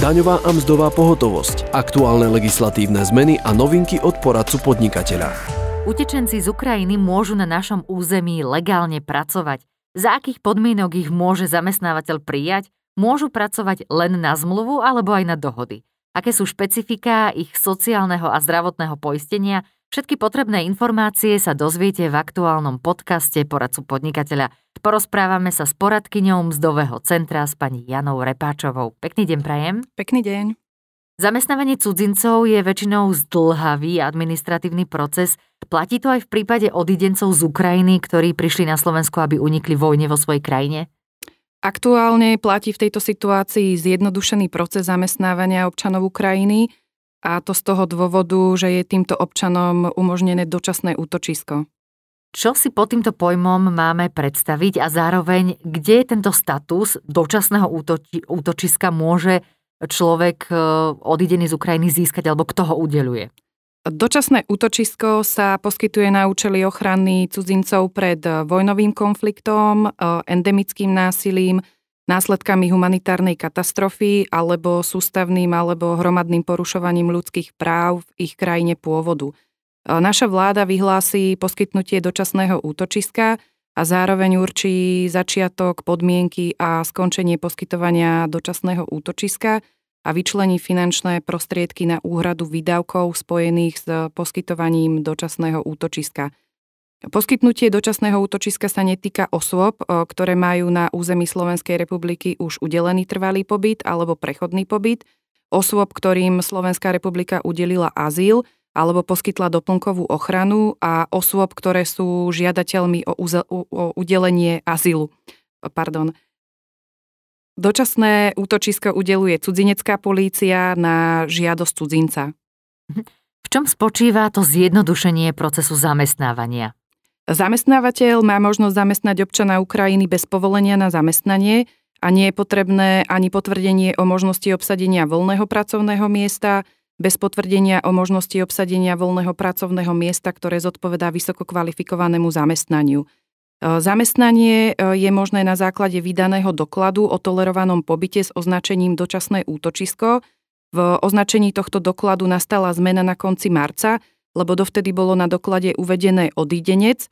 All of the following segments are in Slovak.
daňová a mzdová pohotovosť, aktuálne legislatívne zmeny a novinky od poradcu podnikateľa. Utečenci z Ukrajiny môžu na našom území legálne pracovať. Za akých podmienok ich môže zamestnávateľ prijať? Môžu pracovať len na zmluvu alebo aj na dohody. Aké sú špecifiká ich sociálneho a zdravotného poistenia? Všetky potrebné informácie sa dozviete v aktuálnom podcaste Poradcu podnikateľa – Porozprávame sa s poradkyňou Mzdového centra s pani Janou Repáčovou. Pekný deň prajem. Pekný deň. Zamestnávanie cudzincov je väčšinou zdlhavý administratívny proces. Platí to aj v prípade odidencov z Ukrajiny, ktorí prišli na Slovensko, aby unikli vojne vo svojej krajine? Aktuálne platí v tejto situácii zjednodušený proces zamestnávania občanov Ukrajiny a to z toho dôvodu, že je týmto občanom umožnené dočasné útočisko. Čo si pod týmto pojmom máme predstaviť a zároveň, kde je tento status dočasného útoči, útočiska môže človek e, odidený z Ukrajiny získať alebo kto ho udeluje? Dočasné útočisko sa poskytuje na účely ochrany cudzincov pred e, vojnovým konfliktom, e, endemickým násilím, následkami humanitárnej katastrofy alebo sústavným alebo hromadným porušovaním ľudských práv v ich krajine pôvodu. Naša vláda vyhlási poskytnutie dočasného útočiska a zároveň určí začiatok, podmienky a skončenie poskytovania dočasného útočiska a vyčlení finančné prostriedky na úhradu výdavkov spojených s poskytovaním dočasného útočiska. Poskytnutie dočasného útočiska sa netýka osôb, ktoré majú na území Slovenskej republiky už udelený trvalý pobyt alebo prechodný pobyt, osôb, ktorým Slovenská republika udelila azyl – alebo poskytla doplnkovú ochranu a osôb, ktoré sú žiadateľmi o, uzel, o udelenie azylu. Pardon. Dočasné útočisko udeluje cudzinecká polícia na žiadosť cudzinca. V čom spočíva to zjednodušenie procesu zamestnávania? Zamestnávateľ má možnosť zamestnať občana Ukrajiny bez povolenia na zamestnanie a nie je potrebné ani potvrdenie o možnosti obsadenia voľného pracovného miesta, bez potvrdenia o možnosti obsadenia voľného pracovného miesta, ktoré zodpovedá vysoko kvalifikovanému zamestnaniu. E, zamestnanie e, je možné na základe vydaného dokladu o tolerovanom pobyte s označením dočasné útočisko. V označení tohto dokladu nastala zmena na konci marca, lebo dovtedy bolo na doklade uvedené odídenec.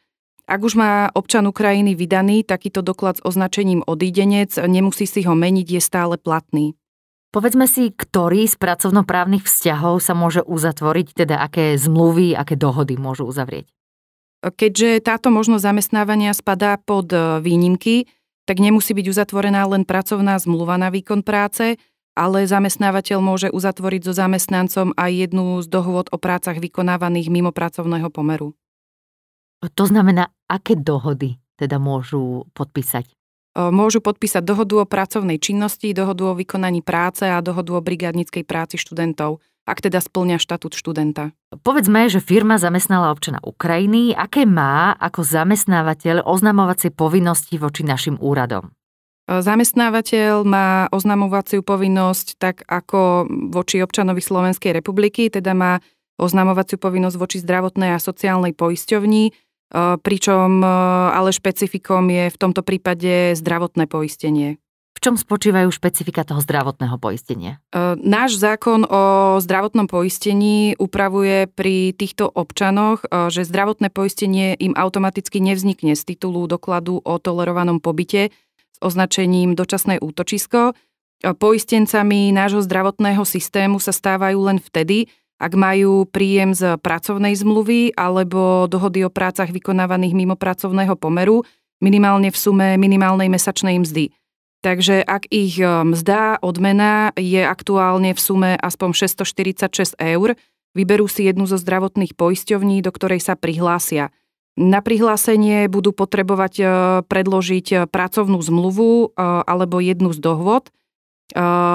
Ak už má občan Ukrajiny vydaný takýto doklad s označením odídenec, nemusí si ho meniť, je stále platný. Povedzme si, ktorý z pracovnoprávnych vzťahov sa môže uzatvoriť, teda aké zmluvy, aké dohody môžu uzavrieť? Keďže táto možnosť zamestnávania spadá pod e, výnimky, tak nemusí byť uzatvorená len pracovná zmluva na výkon práce, ale zamestnávateľ môže uzatvoriť so zamestnancom aj jednu z dohôd o prácach vykonávaných mimo pracovného pomeru. To znamená, aké dohody teda môžu podpísať môžu podpísať dohodu o pracovnej činnosti, dohodu o vykonaní práce a dohodu o brigádnickej práci študentov, ak teda splňa štatút študenta. Povedzme, že firma zamestnala občana Ukrajiny, aké má ako zamestnávateľ oznamovacie povinnosti voči našim úradom? Zamestnávateľ má oznamovaciu povinnosť tak ako voči občanovi Slovenskej republiky, teda má oznamovaciu povinnosť voči zdravotnej a sociálnej poisťovni, pričom ale špecifikom je v tomto prípade zdravotné poistenie. V čom spočívajú špecifika toho zdravotného poistenia? Náš zákon o zdravotnom poistení upravuje pri týchto občanoch, že zdravotné poistenie im automaticky nevznikne z titulu dokladu o tolerovanom pobyte s označením dočasné útočisko. Poistencami nášho zdravotného systému sa stávajú len vtedy, ak majú príjem z pracovnej zmluvy alebo dohody o prácach vykonávaných mimo pracovného pomeru, minimálne v sume minimálnej mesačnej mzdy. Takže ak ich e, mzda, odmena je aktuálne v sume aspoň 646 eur, vyberú si jednu zo zdravotných poisťovní, do ktorej sa prihlásia. Na prihlásenie budú potrebovať e, predložiť e, pracovnú zmluvu alebo jednu z dohôd,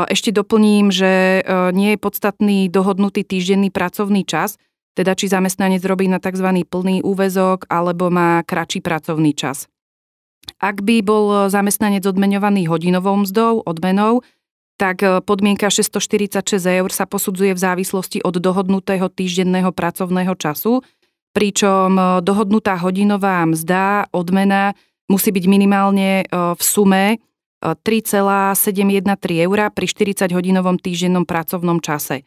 ešte doplním, že e, nie je podstatný dohodnutý týždenný pracovný čas, teda či zamestnanec robí na tzv. plný úvezok alebo má kratší pracovný čas. Ak by bol zamestnanec odmeňovaný hodinovou mzdou, odmenou, tak e, podmienka 646 eur sa posudzuje v závislosti od dohodnutého týždenného pracovného času, pričom e, dohodnutá hodinová mzda, odmena musí byť minimálne v sume 3,713 eur pri 40-hodinovom týždennom pracovnom čase.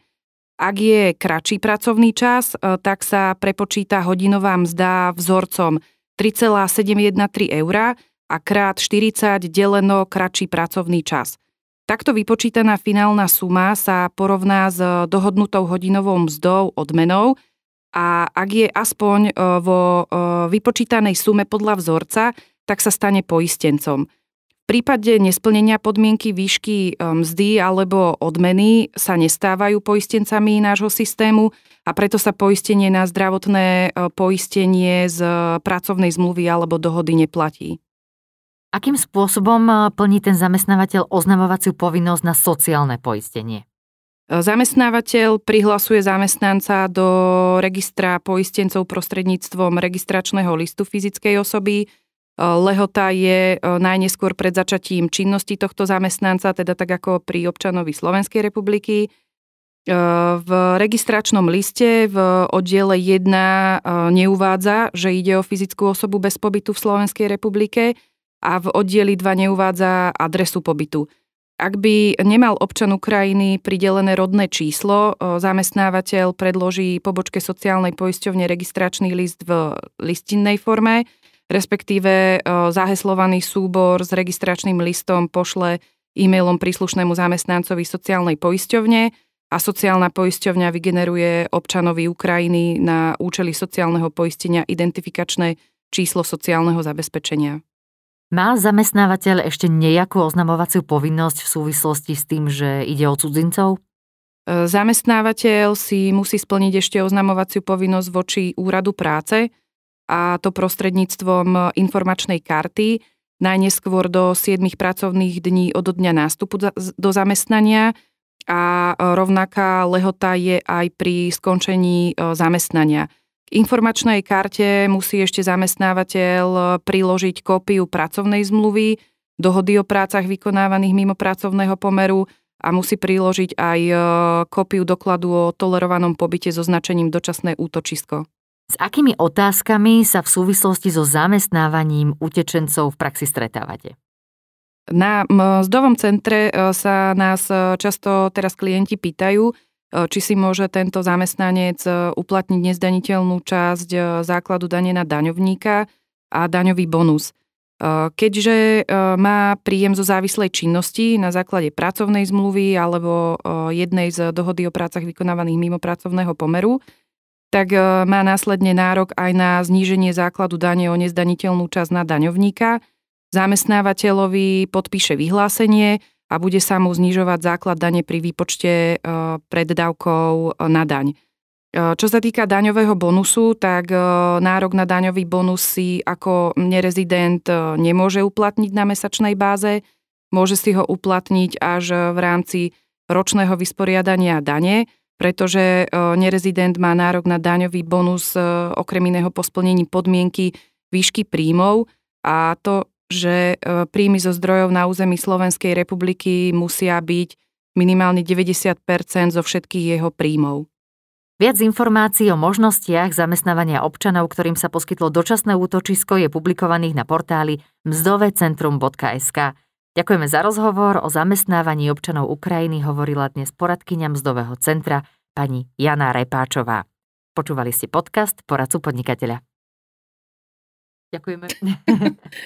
Ak je kratší pracovný čas, e, tak sa prepočíta hodinová mzda vzorcom 3,713 eur a krát 40 deleno kratší pracovný čas. Takto vypočítaná finálna suma sa porovná s e, dohodnutou hodinovou mzdou odmenou a ak je aspoň e, vo vypočítanej sume podľa vzorca, tak sa stane poistencom. V prípade nesplnenia podmienky výšky e, mzdy alebo odmeny sa nestávajú poistencami nášho systému a preto sa poistenie na zdravotné e, poistenie z pracovnej zmluvy alebo dohody neplatí. Akým spôsobom e, plní ten zamestnávateľ oznamovaciu povinnosť na sociálne poistenie? Zamestnávateľ prihlasuje zamestnanca do registra poistencov prostredníctvom registračného listu fyzickej osoby, E, lehota je e, najneskôr pred začatím činnosti tohto zamestnanca, teda tak ako pri občanovi Slovenskej republiky. E, v registračnom liste v oddiele 1 neuvádza, že ide o fyzickú osobu bez pobytu v Slovenskej republike a v oddieli 2 neuvádza adresu pobytu. Ak by nemal občan Ukrajiny pridelené rodné číslo, zamestnávateľ predloží pobočke sociálnej poisťovne registračný list v listinnej forme – respektíve e, zaheslovaný súbor s registračným listom pošle e-mailom príslušnému zamestnancovi sociálnej poisťovne a sociálna poisťovňa vygeneruje občanovi Ukrajiny na účely sociálneho poistenia identifikačné číslo sociálneho zabezpečenia. Má zamestnávateľ ešte nejakú oznamovaciu povinnosť v súvislosti s tým, že ide o cudzincov? E, zamestnávateľ si musí splniť ešte oznamovaciu povinnosť voči úradu práce, a to prostredníctvom e, informačnej karty, najneskôr do 7 pracovných dní od dňa nástupu do zamestnania a e, rovnaká lehota je aj pri skončení e, zamestnania. K informačnej karte musí ešte zamestnávateľ priložiť kópiu pracovnej zmluvy, dohody o prácach vykonávaných mimo pracovného pomeru a musí priložiť aj kópiu dokladu o tolerovanom pobyte so značením dočasné útočisko. S akými otázkami sa v súvislosti so zamestnávaním utečencov v praxi stretávate? Na mzdovom centre e, sa nás e, často teraz klienti pýtajú, e, či si môže tento zamestnanec uplatniť nezdaniteľnú časť základu dane na daňovníka a daňový bonus. Keďže má príjem zo závislej činnosti na základe pracovnej zmluvy alebo jednej z dohody o prácach vykonávaných mimo pracovného pomeru, tak e, má následne nárok aj na zníženie základu dane o nezdaniteľnú časť na daňovníka. Zamestnávateľovi podpíše vyhlásenie a bude sa mu znižovať základ dane pri výpočte e, preddavkov e, na daň. Čo sa týka daňového bonusu, tak nárok na daňový bonus si ako nerezident nemôže uplatniť na mesačnej báze. Môže si ho uplatniť až v rámci ročného vysporiadania dane pretože e, nerezident má nárok na daňový bonus e, okrem iného po splnení podmienky výšky príjmov a to, že e, príjmy zo zdrojov na území Slovenskej republiky musia byť minimálne 90 zo všetkých jeho príjmov. Viac informácií o možnostiach zamestnávania občanov, ktorým sa poskytlo dočasné útočisko, je publikovaných na portáli mzdovecentrum.sk. Ďakujeme za rozhovor. O zamestnávaní občanov Ukrajiny hovorila dnes poradkyňa Mzdového centra pani Jana Repáčová. Počúvali ste podcast Poradcu podnikateľa. Ďakujeme.